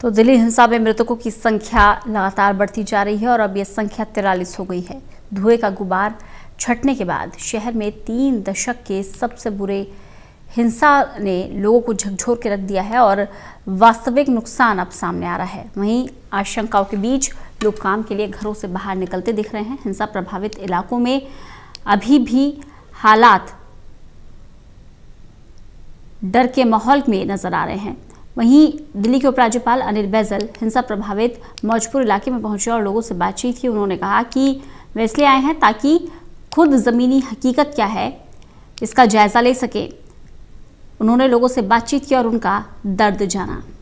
तो दिल्ली हिंसा में मृतकों की संख्या लगातार बढ़ती जा रही है और अब यह संख्या तिरालीस हो गई है धुएं का गुबार छटने के बाद शहर में तीन दशक के सबसे बुरे हिंसा ने लोगों को झकझोर के रख दिया है और वास्तविक नुकसान अब सामने आ रहा है वहीं आशंकाओं के बीच लोग काम के लिए घरों से बाहर निकलते दिख रहे हैं हिंसा प्रभावित इलाकों में अभी भी हालात डर के माहौल में नजर आ रहे हैं वहीं दिल्ली के उपराज्यपाल अनिल बैजल हिंसा प्रभावित मौजपुर इलाके में पहुंचे और लोगों से बातचीत की उन्होंने कहा कि वे इसलिए आए हैं ताकि खुद ज़मीनी हकीकत क्या है इसका जायज़ा ले सके उन्होंने लोगों से बातचीत की और उनका दर्द जाना